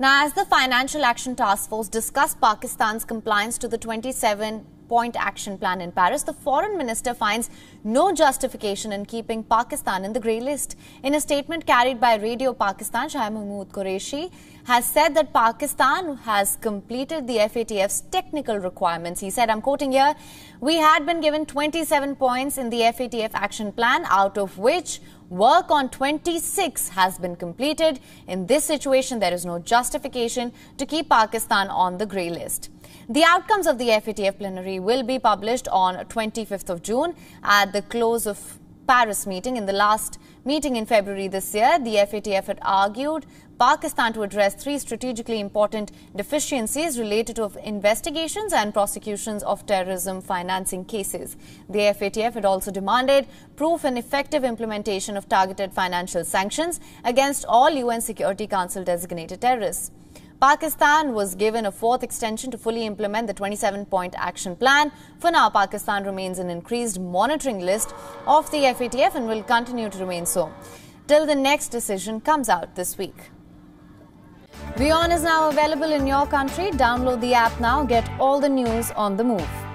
Now, as the Financial Action Task Force discussed Pakistan's compliance to the 27 point action plan in Paris, the foreign minister finds no justification in keeping Pakistan in the grey list. In a statement carried by Radio Pakistan, Shah Mahmood Qureshi has said that Pakistan has completed the FATF's technical requirements. He said, I'm quoting here, we had been given 27 points in the FATF action plan, out of which work on 26 has been completed. In this situation, there is no justification to keep Pakistan on the grey list. The outcomes of the FATF plenary will be published on 25th of June at the close of Paris meeting. In the last meeting in February this year, the FATF had argued Pakistan to address three strategically important deficiencies related to investigations and prosecutions of terrorism financing cases. The FATF had also demanded proof and effective implementation of targeted financial sanctions against all UN Security Council designated terrorists. Pakistan was given a fourth extension to fully implement the 27 point action plan. For now, Pakistan remains an increased monitoring list of the FATF and will continue to remain so till the next decision comes out this week. Vion is now available in your country. Download the app now. Get all the news on the move.